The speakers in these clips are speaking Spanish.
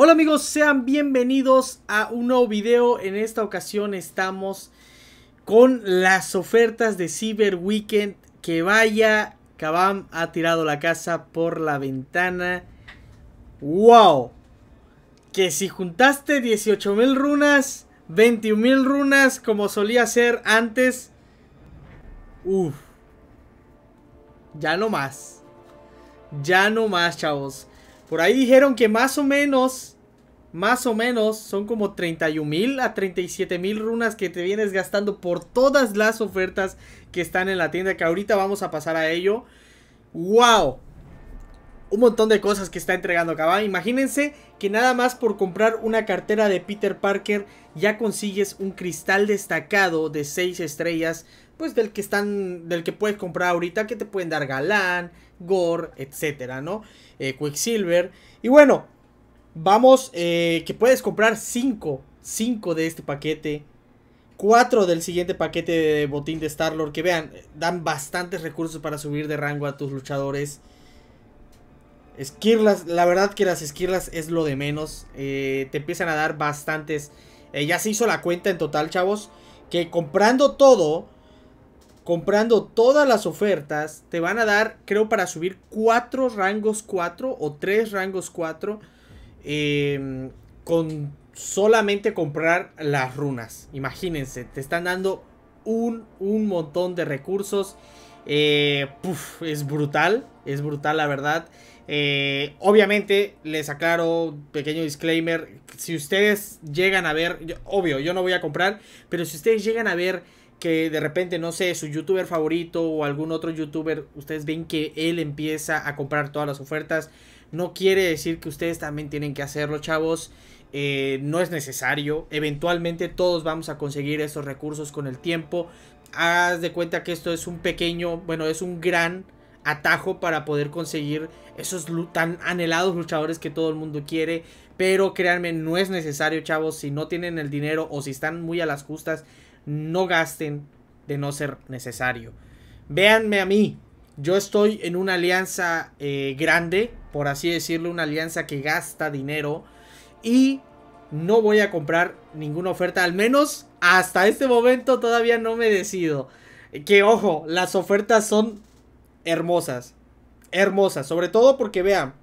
Hola amigos, sean bienvenidos a un nuevo video. En esta ocasión estamos con las ofertas de Cyber Weekend. Que vaya, Kabam ha tirado la casa por la ventana. ¡Wow! Que si juntaste 18.000 runas, 21.000 runas como solía ser antes. Uf. Ya no más. Ya no más, chavos. Por ahí dijeron que más o menos, más o menos, son como 31 mil a 37 mil runas que te vienes gastando por todas las ofertas que están en la tienda, que ahorita vamos a pasar a ello. ¡Wow! un montón de cosas que está entregando acá. Imagínense que nada más por comprar una cartera de Peter Parker ya consigues un cristal destacado de 6 estrellas, pues del que están del que puedes comprar ahorita que te pueden dar Galán, Gore, etcétera, ¿no? Eh, Quicksilver y bueno, vamos eh, que puedes comprar 5, 5 de este paquete. 4 del siguiente paquete de botín de Star-Lord. Que vean, dan bastantes recursos para subir de rango a tus luchadores. Esquirlas, la verdad que las esquirlas es lo de menos. Eh, te empiezan a dar bastantes. Eh, ya se hizo la cuenta en total, chavos. Que comprando todo, comprando todas las ofertas, te van a dar, creo, para subir 4 rangos 4 o 3 rangos 4. Em, con solamente comprar las runas. Imagínense, te están dando un, un montón de recursos. Eh, es brutal, es brutal la verdad. Eh, obviamente, les aclaro, pequeño disclaimer, si ustedes llegan a ver, obvio, yo no voy a comprar, pero si ustedes llegan a ver que de repente, no sé, su youtuber favorito o algún otro youtuber, ustedes ven que él empieza a comprar todas las ofertas, no quiere decir que ustedes también tienen que hacerlo, chavos. Eh, no es necesario. Eventualmente todos vamos a conseguir esos recursos con el tiempo. Haz de cuenta que esto es un pequeño, bueno, es un gran atajo para poder conseguir esos tan anhelados luchadores que todo el mundo quiere. Pero créanme, no es necesario, chavos. Si no tienen el dinero o si están muy a las justas, no gasten de no ser necesario. Véanme a mí. Yo estoy en una alianza eh, grande, por así decirlo, una alianza que gasta dinero. Y no voy a comprar ninguna oferta, al menos hasta este momento todavía no me decido. Que ojo, las ofertas son hermosas. Hermosas. Sobre todo porque, vean.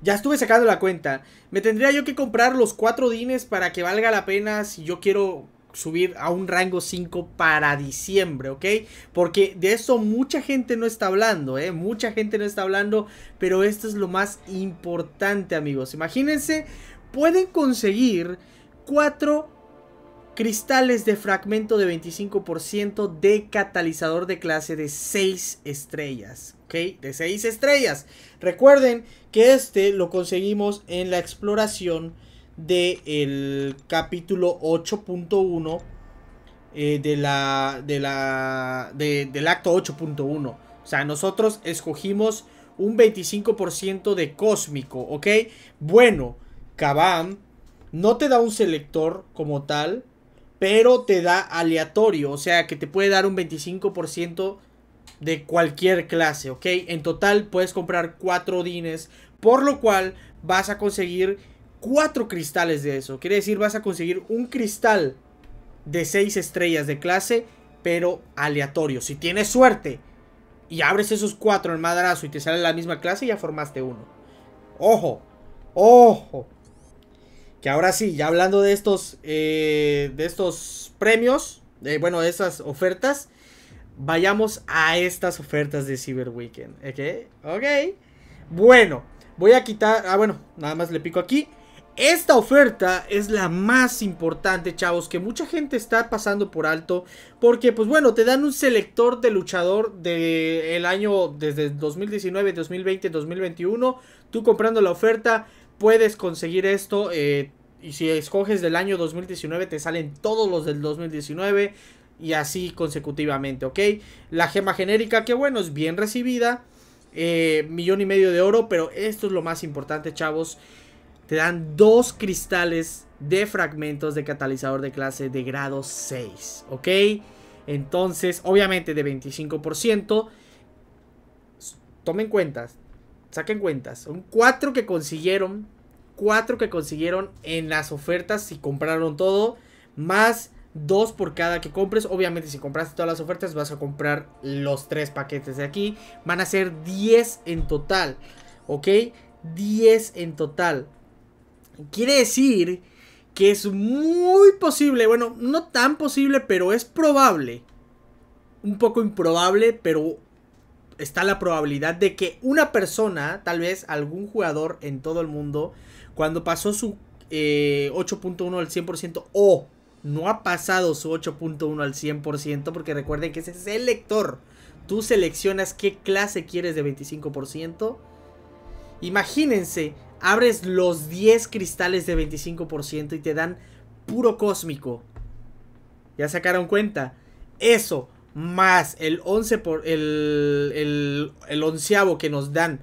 Ya estuve sacando la cuenta. Me tendría yo que comprar los cuatro dines para que valga la pena si yo quiero subir a un rango 5 para diciembre, ¿ok? Porque de eso mucha gente no está hablando, ¿eh? Mucha gente no está hablando, pero esto es lo más importante, amigos. Imagínense, pueden conseguir 4 cristales de fragmento de 25% de catalizador de clase de 6 estrellas. ¿Ok? De 6 estrellas. Recuerden que este lo conseguimos en la exploración del el capítulo 8.1 eh, de la, de la, del acto 8.1. O sea, nosotros escogimos un 25% de cósmico, ¿ok? Bueno, Kabam no te da un selector como tal, pero te da aleatorio, o sea que te puede dar un 25% de cualquier clase, ¿ok? En total puedes comprar 4 dines, por lo cual vas a conseguir 4 cristales de eso. Quiere decir, vas a conseguir un cristal de 6 estrellas de clase, pero aleatorio. Si tienes suerte y abres esos 4 en madrazo y te sale la misma clase, ya formaste uno. Ojo, ojo. Que ahora sí, ya hablando de estos, eh, de estos premios, eh, bueno, de esas ofertas, vayamos a estas ofertas de Cyber Weekend. ¿Ok? Ok. Bueno, voy a quitar, ah bueno, nada más le pico aquí. Esta oferta es la más importante, chavos, que mucha gente está pasando por alto. Porque, pues bueno, te dan un selector de luchador del el año desde 2019, 2020, 2021. Tú comprando la oferta, puedes conseguir esto. Eh, y si escoges del año 2019, te salen todos los del 2019. Y así consecutivamente, ¿ok? La gema genérica, que bueno, es bien recibida. Eh, millón y medio de oro, pero esto es lo más importante, chavos. Te dan dos cristales de fragmentos de catalizador de clase de grado 6, ¿ok? Entonces, obviamente de 25%. Tomen cuenta, saquen cuentas, son cuatro que consiguieron, cuatro que consiguieron en las ofertas si compraron todo, más dos por cada que compres. Obviamente, si compraste todas las ofertas, vas a comprar los tres paquetes de aquí. Van a ser 10 en total, ¿ok? 10 en total. Quiere decir que es muy posible, bueno, no tan posible, pero es probable. Un poco improbable, pero está la probabilidad de que una persona, tal vez algún jugador en todo el mundo, cuando pasó su 8.1 eh, al 100% o no ha pasado su 8.1 al 100%, porque recuerden que ese es el lector. Tú seleccionas qué clase quieres de 25%. Imagínense, abres los 10 cristales de 25% y te dan puro cósmico. Ya sacaron cuenta. Eso, más el 11 por el, el, onceavo que nos dan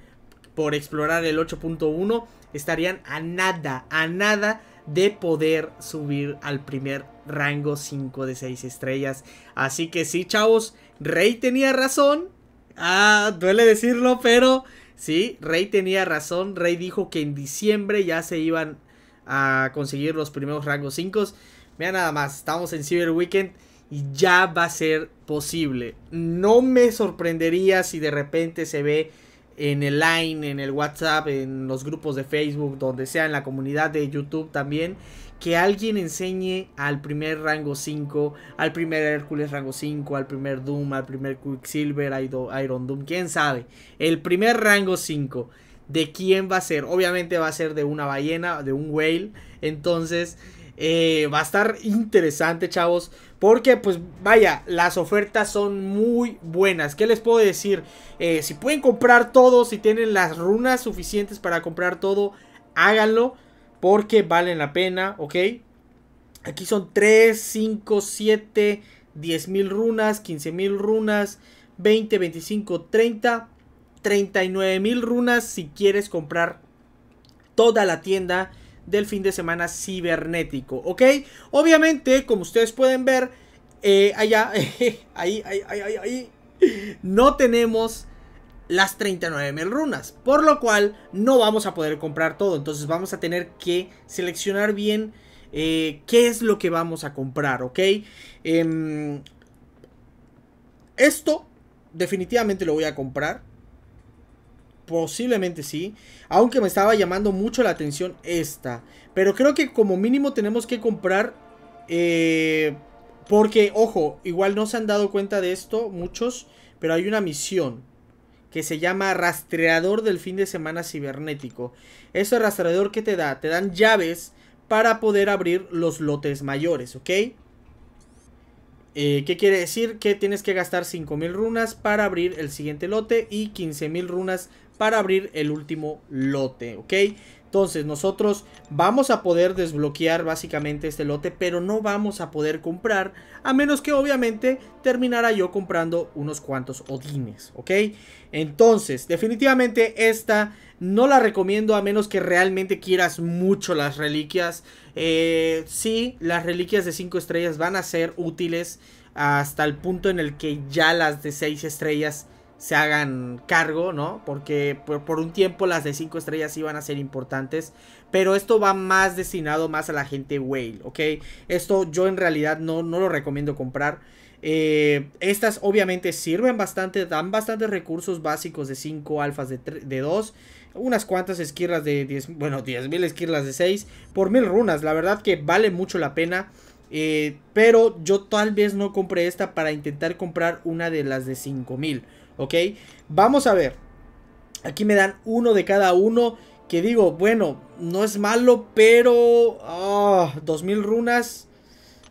por explorar el 8.1 estarían a nada, a nada de poder subir al primer rango 5 de 6 estrellas. Así que sí, chavos, Rey tenía razón. Ah, duele decirlo, pero sí, Rey tenía razón. Rey dijo que en diciembre ya se iban a conseguir los primeros rangos 5. Vean nada más, estamos en Cyber Weekend ya va a ser posible. No me sorprendería si de repente se ve en el Line, en el WhatsApp, en los grupos de Facebook, donde sea, en la comunidad de YouTube también, que alguien enseñe al primer rango 5, al primer Hércules rango 5, al primer Doom, al primer Quicksilver, Iron Doom, quién sabe. El primer rango 5, ¿de quién va a ser? Obviamente va a ser de una ballena, de un whale. Entonces, eh, va a estar interesante, chavos. Porque pues vaya, las ofertas son muy buenas. ¿Qué les puedo decir? Eh, si pueden comprar todo, si tienen las runas suficientes para comprar todo, háganlo. Porque valen la pena, ¿ok? Aquí son 3, 5, 7, 10 mil runas, 15 mil runas, 20, 25, 30, 39 mil runas si quieres comprar toda la tienda del fin de semana cibernético, ¿ok? Obviamente, como ustedes pueden ver, eh, allá, ahí, ahí, ahí, ahí, no tenemos las 39 mil runas, por lo cual no vamos a poder comprar todo, entonces vamos a tener que seleccionar bien eh, qué es lo que vamos a comprar, ¿ok? Em, esto definitivamente lo voy a comprar. Posiblemente sí. Aunque me estaba llamando mucho la atención esta. Pero creo que como mínimo tenemos que comprar... Eh, porque, ojo, igual no se han dado cuenta de esto muchos. Pero hay una misión. Que se llama rastreador del fin de semana cibernético. Ese rastreador que te da, te dan llaves para poder abrir los lotes mayores, ¿ok? Eh, ¿Qué quiere decir? Que tienes que gastar 5.000 runas para abrir el siguiente lote y 15.000 runas para abrir el último lote, ¿ok? Entonces nosotros vamos a poder desbloquear básicamente este lote, pero no vamos a poder comprar, a menos que obviamente terminara yo comprando unos cuantos odines, ¿ok? Entonces, definitivamente esta no la recomiendo a menos que realmente quieras mucho las reliquias. Si eh, sí, las reliquias de 5 estrellas van a ser útiles hasta el punto en el que ya las de 6 estrellas se hagan cargo, ¿no? Porque por, un tiempo las de 5 estrellas iban a ser importantes, pero esto va más destinado más a la gente whale, ¿ok? Esto yo en realidad no, no lo recomiendo comprar. Eh, estas obviamente sirven bastante, dan bastantes recursos básicos de 5 alfas de, de 2, unas cuantas esquirlas de 10, bueno, 10.000 esquirlas de 6 por mil runas, la verdad que vale mucho la pena. Eh, pero yo tal vez no compré esta para intentar comprar una de las de 5000. ¿ok? Vamos a ver. Aquí me dan uno de cada uno. Que digo, bueno, no es malo, pero... Ah, dos 2000 runas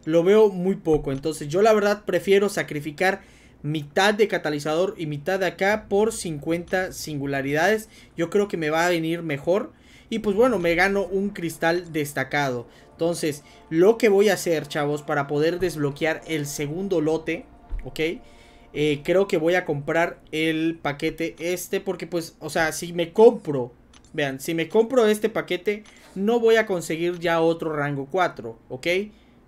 lo veo muy poco. Entonces yo la verdad prefiero sacrificar mitad de catalizador y mitad de acá por 50 singularidades. Yo creo que me va a venir mejor. Y pues bueno, me gano un cristal destacado. Entonces, lo que voy a hacer, chavos, para poder desbloquear el segundo lote, ¿ok? Eh, creo que voy a comprar el paquete este porque pues, o sea, si me compro, vean, si me compro este paquete, no voy a conseguir ya otro rango 4, ¿ok?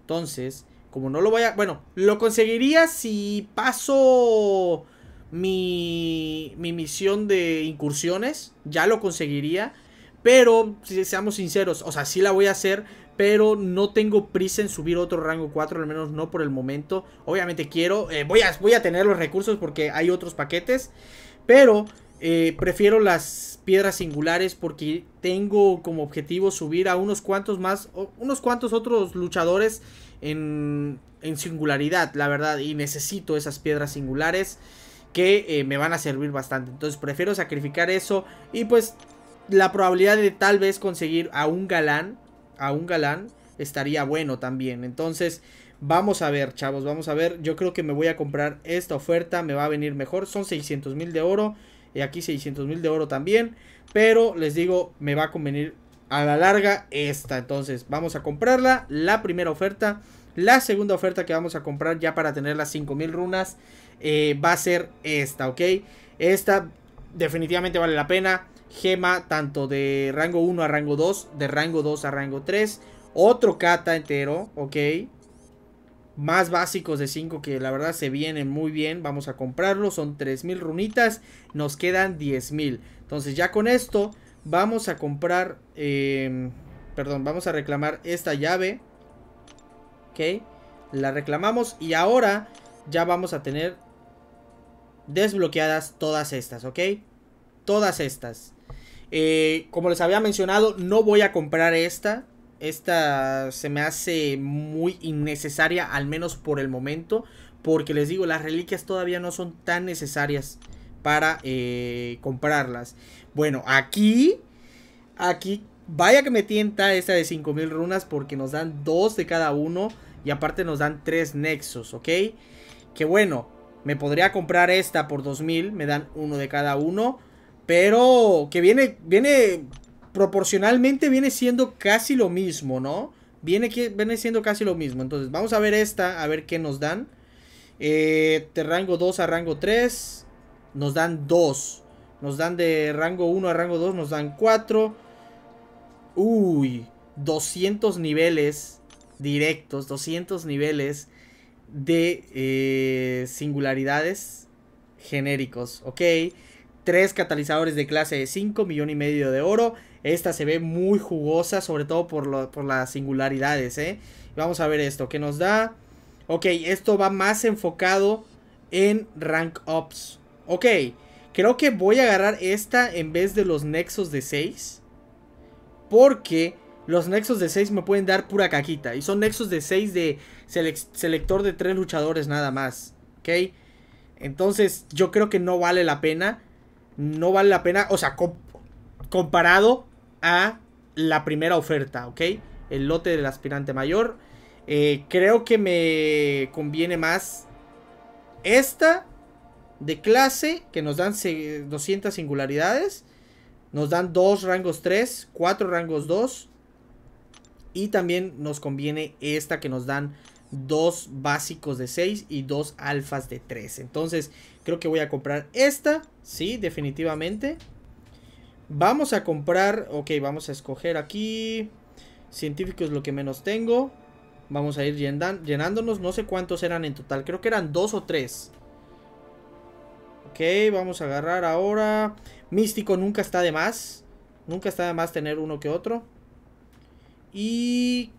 Entonces, como no lo voy a, bueno, lo conseguiría si paso mi, mi misión de incursiones, ya lo conseguiría, pero, si seamos sinceros, o sea, si la voy a hacer, pero no tengo prisa en subir otro rango 4, al menos no por el momento. Obviamente quiero, eh, voy, a, voy a tener los recursos porque hay otros paquetes, pero eh, prefiero las piedras singulares porque tengo como objetivo subir a unos cuantos más, unos cuantos otros luchadores en, singularidad, la verdad, y necesito esas piedras singulares que eh, me van a servir bastante. Entonces prefiero sacrificar eso y pues la probabilidad de tal vez conseguir a un galán a un galán estaría bueno también. Entonces, vamos a ver, chavos, vamos a ver. Yo creo que me voy a comprar esta oferta, me va a venir mejor. Son 600 mil de oro y aquí 600 mil de oro también. Pero les digo, me va a convenir a la larga esta. Entonces, vamos a comprarla, la primera oferta. La segunda oferta que vamos a comprar ya para tener las 5000 runas eh, va a ser esta, ¿ok? Esta definitivamente vale la pena gema tanto de rango 1 a rango 2, de rango 2 a rango 3, otro kata entero, ok. Más básicos de 5 que la verdad se vienen muy bien, vamos a comprarlo, son 3000 runitas, nos quedan 10000. Entonces ya con esto vamos a comprar, em, perdón, vamos a reclamar esta llave, ok. La reclamamos y ahora ya vamos a tener desbloqueadas todas estas, ok. Todas estas. Eh, como les había mencionado, no voy a comprar esta. Esta se me hace muy innecesaria, al menos por el momento. Porque les digo, las reliquias todavía no son tan necesarias para eh, comprarlas. Bueno, aquí... Aquí Vaya que me tienta esta de 5000 runas porque nos dan dos de cada uno y aparte nos dan tres nexos, ¿ok? Que bueno, me podría comprar esta por 2000, me dan uno de cada uno pero que viene, viene, proporcionalmente viene siendo casi lo mismo, ¿no? Viene, viene siendo casi lo mismo. Entonces, vamos a ver esta, a ver qué nos dan. Eh, de rango 2 a rango 3, nos dan 2. Nos dan de rango 1 a rango 2, nos dan 4. Uy, 200 niveles directos, 200 niveles de eh, singularidades genéricos, ok. Tres catalizadores de clase de 5, millón y medio de oro. Esta se ve muy jugosa, sobre todo por, las singularidades, ¿eh? Vamos a ver esto, ¿qué nos da? Ok, esto va más enfocado en rank ups. Ok, creo que voy a agarrar esta en vez de los nexos de 6. Porque los nexos de 6 me pueden dar pura caquita. Y son nexos de 6 de selector de 3 luchadores nada más. Ok, entonces yo creo que no vale la pena no vale la pena, o sea, comparado a la primera oferta, ¿ok? El lote del aspirante mayor. Eh, creo que me conviene más esta de clase, que nos dan 200 singularidades. Nos dan 2 rangos 3, 4 rangos 2. Y también nos conviene esta que nos dan 2 básicos de 6 y 2 alfas de 3. Entonces, Creo que voy a comprar esta. Sí, definitivamente. Vamos a comprar... Ok, vamos a escoger aquí. Científico es lo que menos tengo. Vamos a ir llenándonos. No sé cuántos eran en total. Creo que eran dos o tres. Ok, vamos a agarrar ahora. Místico nunca está de más. Nunca está de más tener uno que otro. Y...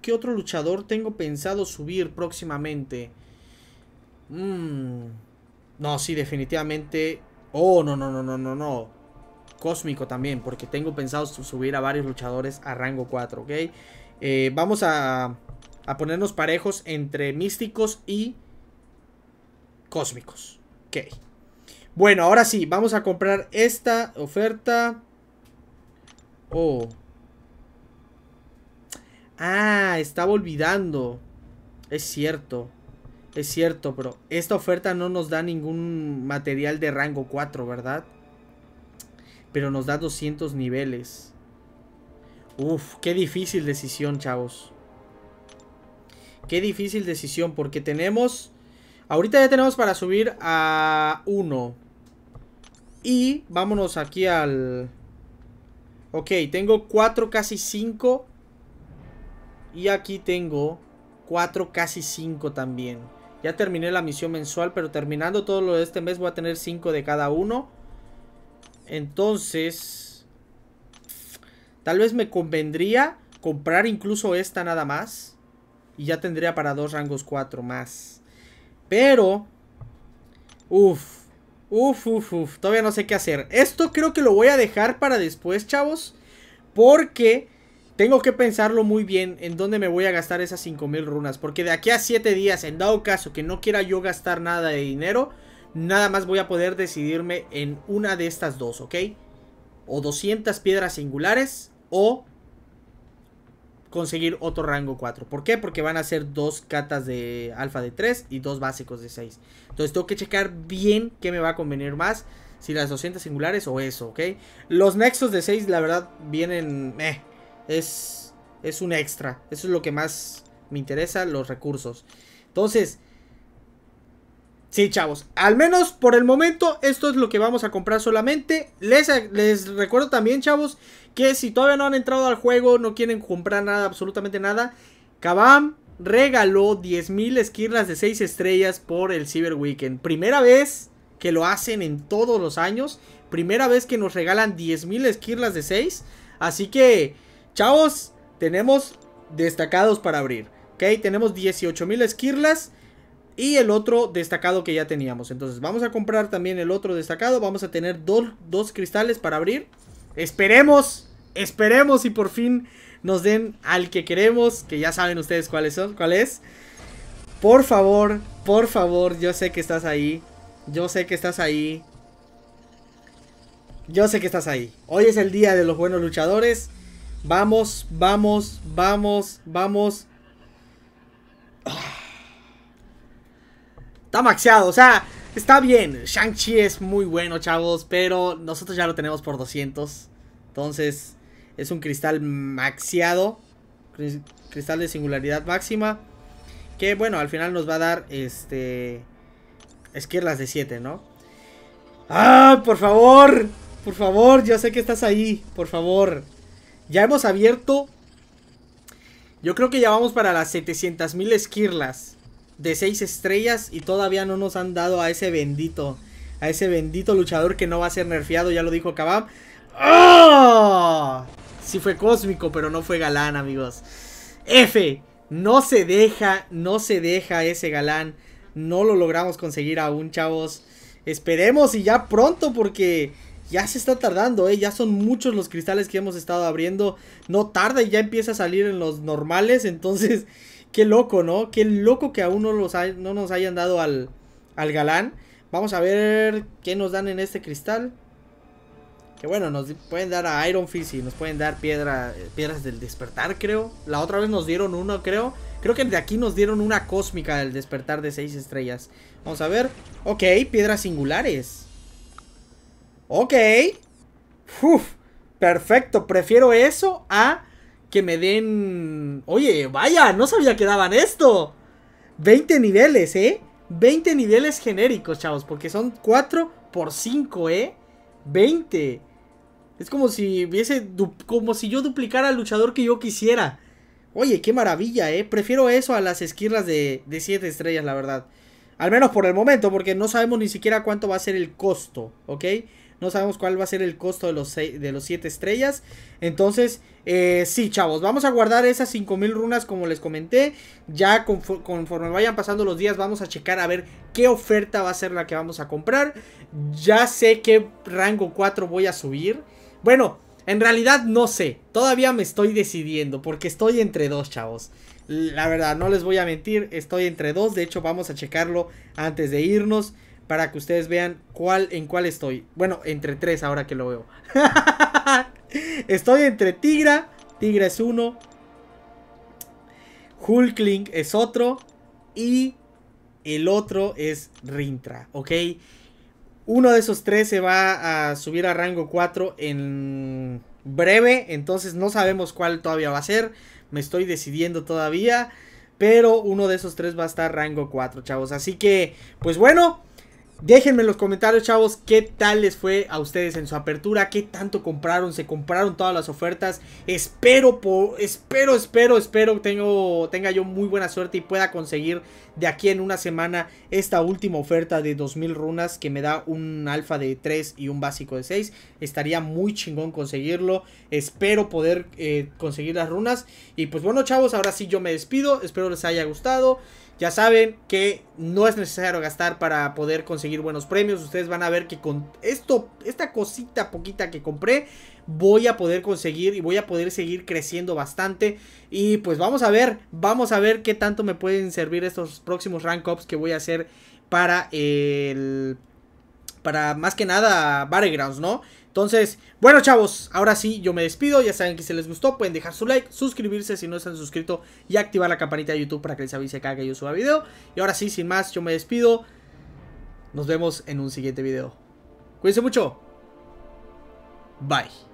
¿Qué otro luchador tengo pensado subir próximamente? Mmm... No, sí, definitivamente. Oh, no, no, no, no, no, no. Cósmico también, porque tengo pensado subir a varios luchadores a rango 4, ¿ok? Eh, vamos a, a ponernos parejos entre místicos y cósmicos. Ok. Bueno, ahora sí, vamos a comprar esta oferta. Oh. Ah, estaba olvidando. Es cierto. Es cierto, pero Esta oferta no nos da ningún material de rango 4, ¿verdad? Pero nos da 200 niveles. Uf, qué difícil decisión, chavos. Qué difícil decisión, porque tenemos... Ahorita ya tenemos para subir a 1. Y vámonos aquí al... Ok, tengo 4, casi 5. Y aquí tengo 4, casi 5 también. Ya terminé la misión mensual, pero terminando todo lo de este mes voy a tener 5 de cada uno. Entonces, tal vez me convendría comprar incluso esta nada más. Y ya tendría para dos rangos 4 más. Pero, uff, uff, uff, uff, todavía no sé qué hacer. Esto creo que lo voy a dejar para después, chavos. Porque tengo que pensarlo muy bien en dónde me voy a gastar esas 5000 runas. Porque de aquí a 7 días, en dado caso que no quiera yo gastar nada de dinero, nada más voy a poder decidirme en una de estas dos, ¿ok? O 200 piedras singulares o conseguir otro rango 4. ¿Por qué? Porque van a ser dos catas de alfa de 3 y dos básicos de 6. Entonces tengo que checar bien qué me va a convenir más. Si las 200 singulares o eso, ¿ok? Los nexos de 6 la verdad vienen... Eh, es, es un extra. Eso es lo que más me interesa, los recursos. Entonces, sí, chavos. Al menos por el momento, esto es lo que vamos a comprar solamente. Les, les recuerdo también, chavos, que si todavía no han entrado al juego, no quieren comprar nada, absolutamente nada. Kabam regaló 10.000 esquirlas de 6 estrellas por el Cyber Weekend. Primera vez que lo hacen en todos los años. Primera vez que nos regalan 10.000 esquirlas de 6. Así que Chavos, tenemos destacados para abrir. Ok, tenemos 18.000 esquirlas. Y el otro destacado que ya teníamos. Entonces vamos a comprar también el otro destacado. Vamos a tener dos cristales para abrir. Esperemos, esperemos y por fin nos den al que queremos. Que ya saben ustedes cuáles son, cuál es. Por favor, por favor, yo sé que estás ahí. Yo sé que estás ahí. Yo sé que estás ahí. Hoy es el día de los buenos luchadores. Vamos, vamos, vamos, vamos. Ah. Está maxeado, o sea, está bien. Shang-Chi es muy bueno, chavos, pero nosotros ya lo tenemos por 200. Entonces, es un cristal maxiado. Cristal de singularidad máxima. Que bueno, al final nos va a dar este. Esquirlas de 7, ¿no? ¡Ah! ¡Por favor! Por favor, yo sé que estás ahí. Por favor. Ya hemos abierto... Yo creo que ya vamos para las 700.000 esquirlas de 6 estrellas y todavía no nos han dado a ese bendito, a ese bendito luchador que no va a ser nerfeado, ya lo dijo Kabam. ¡Oh! Sí fue cósmico, pero no fue galán, amigos. F, no se deja, no se deja ese galán. No lo logramos conseguir aún, chavos. Esperemos y ya pronto porque ya se está tardando, ¿eh? ya son muchos los cristales que hemos estado abriendo. No tarda y ya empieza a salir en los normales. Entonces, qué loco, ¿no? Qué loco que aún no, los no nos hayan dado al, al galán. Vamos a ver qué nos dan en este cristal. Que bueno, nos pueden dar a Iron Fist y nos pueden dar piedra, eh, piedras del despertar, creo. La otra vez nos dieron uno, creo. Creo que de aquí nos dieron una cósmica del despertar de seis estrellas. Vamos a ver. Ok, piedras singulares. Ok. perfecto. Prefiero eso a que me den... Oye, vaya, no sabía que daban esto. 20 niveles, ¿eh? 20 niveles genéricos, chavos. Porque son 4 por 5, ¿eh? 20. Es como si hubiese, Como si yo duplicara al luchador que yo quisiera. Oye, qué maravilla, ¿eh? Prefiero eso a las esquirlas de, de 7 estrellas, la verdad. Al menos por el momento, porque no sabemos ni siquiera cuánto va a ser el costo, ¿ok? No sabemos cuál va a ser el costo de los, de los 7 estrellas. Entonces, eh, sí, chavos, vamos a guardar esas 5000 runas como les comenté. Ya conforme, conforme vayan pasando los días, vamos a checar a ver qué oferta va a ser la que vamos a comprar. Ya sé qué rango 4 voy a subir. Bueno, en realidad no sé. Todavía me estoy decidiendo porque estoy entre dos, chavos. La verdad, no les voy a mentir, estoy entre dos. De hecho, vamos a checarlo antes de irnos para que ustedes vean cuál en cuál estoy. Bueno, entre tres ahora que lo veo. estoy entre Tigra, Tigra es uno, Hulkling es otro y el otro es Rintra, ¿ok? Uno de esos tres se va a subir a rango 4 en breve, entonces no sabemos cuál todavía va a ser, me estoy decidiendo todavía, pero uno de esos tres va a estar rango 4, chavos. Así que, pues bueno, Déjenme en los comentarios, chavos, qué tal les fue a ustedes en su apertura, qué tanto compraron, se compraron todas las ofertas. Espero, espero, espero, espero tengo, tenga yo muy buena suerte y pueda conseguir de aquí en una semana esta última oferta de 2000 runas que me da un alfa de 3 y un básico de 6. Estaría muy chingón conseguirlo. Espero poder eh, conseguir las runas. Y pues bueno, chavos, ahora sí yo me despido. Espero les haya gustado. Ya saben que no es necesario gastar para poder conseguir buenos premios. Ustedes van a ver que con esto, esta cosita poquita que compré, voy a poder conseguir y voy a poder seguir creciendo bastante. Y pues vamos a ver, vamos a ver qué tanto me pueden servir estos próximos rank ups que voy a hacer para el... Para más que nada Battlegrounds, ¿no? Entonces, bueno chavos, ahora sí yo me despido. Ya saben que si les gustó pueden dejar su like, suscribirse si no están suscritos y activar la campanita de YouTube para que les avise cada que yo suba video. Y ahora sí, sin más, yo me despido. Nos vemos en un siguiente video. Cuídense mucho. Bye.